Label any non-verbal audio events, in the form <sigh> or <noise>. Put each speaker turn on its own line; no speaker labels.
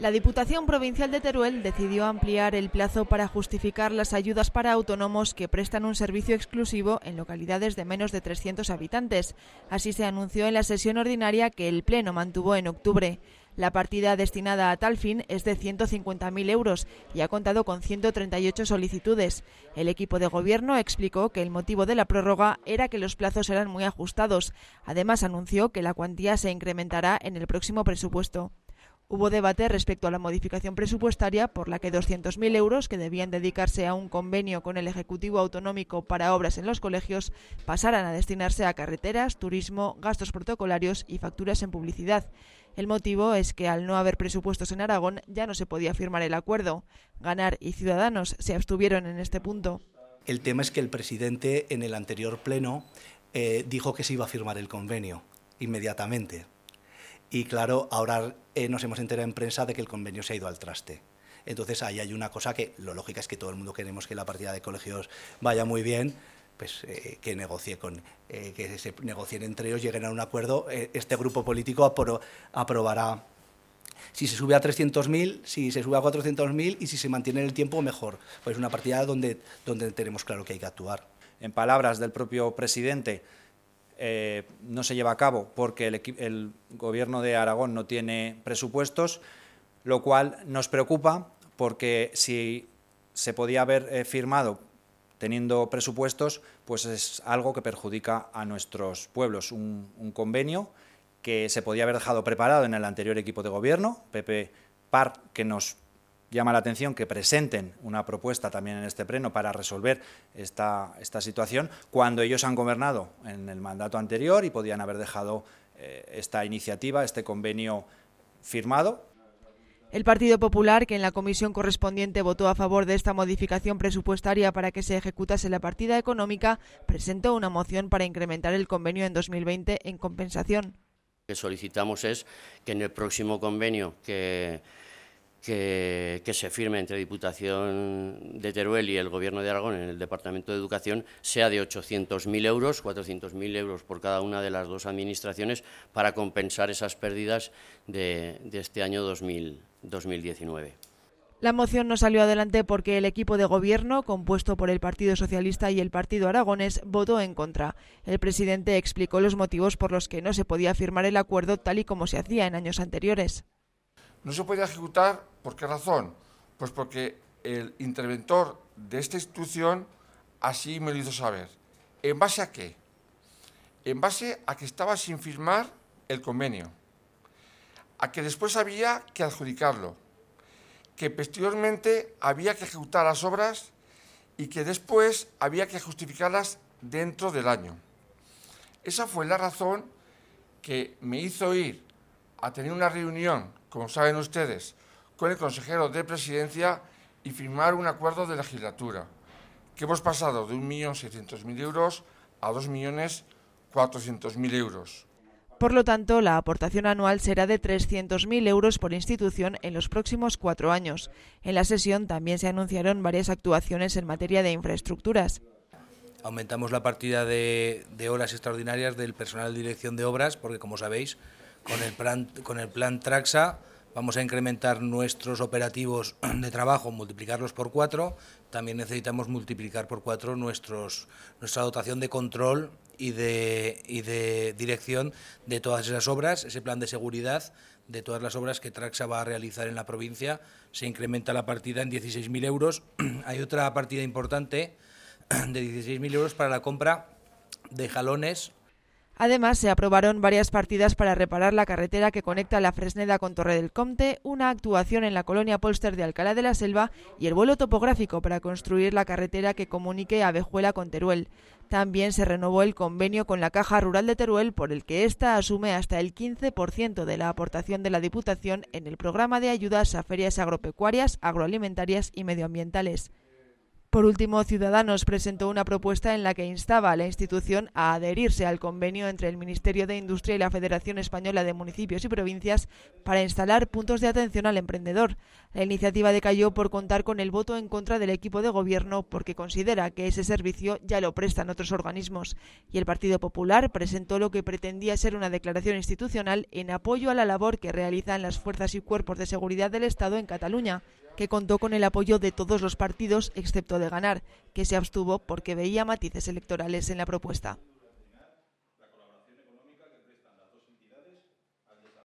La Diputación Provincial de Teruel decidió ampliar el plazo para justificar las ayudas para autónomos que prestan un servicio exclusivo en localidades de menos de 300 habitantes. Así se anunció en la sesión ordinaria que el Pleno mantuvo en octubre. La partida destinada a tal fin es de 150.000 euros y ha contado con 138 solicitudes. El equipo de gobierno explicó que el motivo de la prórroga era que los plazos eran muy ajustados. Además, anunció que la cuantía se incrementará en el próximo presupuesto. Hubo debate respecto a la modificación presupuestaria por la que 200.000 euros que debían dedicarse a un convenio con el Ejecutivo Autonómico para obras en los colegios pasaran a destinarse a carreteras, turismo, gastos protocolarios y facturas en publicidad. El motivo es que al no haber presupuestos en Aragón ya no se podía firmar el acuerdo. Ganar y Ciudadanos se abstuvieron en este punto.
El tema es que el presidente en el anterior pleno eh, dijo que se iba a firmar el convenio inmediatamente y claro, ahora eh, nos hemos enterado en prensa de que el convenio se ha ido al traste. Entonces ahí hay una cosa que lo lógico es que todo el mundo queremos que la partida de colegios vaya muy bien, pues eh, que negocie con eh, que se negocien entre ellos, lleguen a un acuerdo. este grupo político aprobará si se sube a 300.000, si se sube a 400.000 y si se mantiene en el tiempo, mejor. Pues una partida donde, donde tenemos claro que hay que actuar. En palabras del propio presidente,
eh, no se lleva a cabo porque el, gobierno de Aragón no tiene presupuestos, lo cual nos preocupa porque si se podía haber eh, firmado teniendo presupuestos, pues es algo que perjudica a nuestros pueblos. Un, convenio que se podía haber dejado preparado en el anterior equipo de gobierno, PP PAR, que nos llama la atención que presenten una propuesta también en este pleno para resolver esta, situación cuando ellos han gobernado en el mandato anterior y podían haber dejado eh, esta iniciativa, este convenio firmado
el Partido Popular, que en la comisión correspondiente votó a favor de esta modificación presupuestaria para que se ejecutase la partida económica, presentó una moción para incrementar el convenio en 2020 en compensación.
Lo que solicitamos es que en el próximo convenio que que, se firme entre Diputación de Teruel y el Gobierno de Aragón en el Departamento de Educación sea de 800.000 euros, 400.000 euros por cada una de las dos administraciones para compensar esas pérdidas de, este año 2019.
La moción no salió adelante porque el equipo de gobierno, compuesto por el Partido Socialista y el Partido Aragonés, votó en contra. El presidente explicó los motivos por los que no se podía firmar el acuerdo tal y como se hacía en años anteriores.
No se podía ejecutar, ¿por qué razón? Pues porque el interventor de esta institución así me lo hizo saber. ¿En base a qué? En base a que estaba sin firmar el convenio, a que después había que adjudicarlo, que posteriormente había que ejecutar las obras y que después había que justificarlas dentro del año. Esa fue la razón que me hizo ir a tener una reunión como saben ustedes, con el consejero de presidencia y firmar un acuerdo de legislatura, que hemos pasado de 1.600.000 euros a 2.400.000 euros.
Por lo tanto, la aportación anual será de 300.000 euros por institución en los próximos cuatro años. En la sesión también se anunciaron varias actuaciones en materia de infraestructuras.
Aumentamos la partida de, de horas extraordinarias del personal de dirección de obras, porque como sabéis, con el plan, con el plan Traxa vamos a incrementar nuestros operativos <clears throat> de trabajo, multiplicarlos por cuatro. También necesitamos multiplicar por cuatro nuestros, nuestra dotación de control y de, y de dirección de todas esas obras, ese plan de seguridad de todas las obras que Traxa va a realizar en la provincia. Se incrementa la partida en 16.000 euros. <clears throat> Hay otra partida importante <clears throat> de 16.000 euros para la compra de jalones
Además, se aprobaron varias partidas para reparar la carretera que conecta la Fresneda con Torre del Comte, una actuación en la colonia Polster de Alcalá de la Selva y el vuelo topográfico para construir la carretera que comunique Abejuela con Teruel. También se renovó el convenio con la Caja Rural de Teruel, por el que ésta asume hasta el 15% de la aportación de la Diputación en el programa de ayudas a ferias agropecuarias, agroalimentarias y medioambientales. Por último, Ciudadanos presentó una propuesta en la que instaba a la institución a adherirse al convenio entre el Ministerio de Industria y la Federación Española de Municipios y Provincias para instalar puntos de atención al emprendedor. La iniciativa decayó por contar con el voto en contra del equipo de gobierno porque considera que ese servicio ya lo prestan otros organismos. Y el Partido Popular presentó lo que pretendía ser una declaración institucional en apoyo a la labor que realizan las fuerzas y cuerpos de seguridad del Estado en Cataluña que contó con el apoyo de todos los partidos excepto de ganar, que se abstuvo porque veía matices electorales en la propuesta.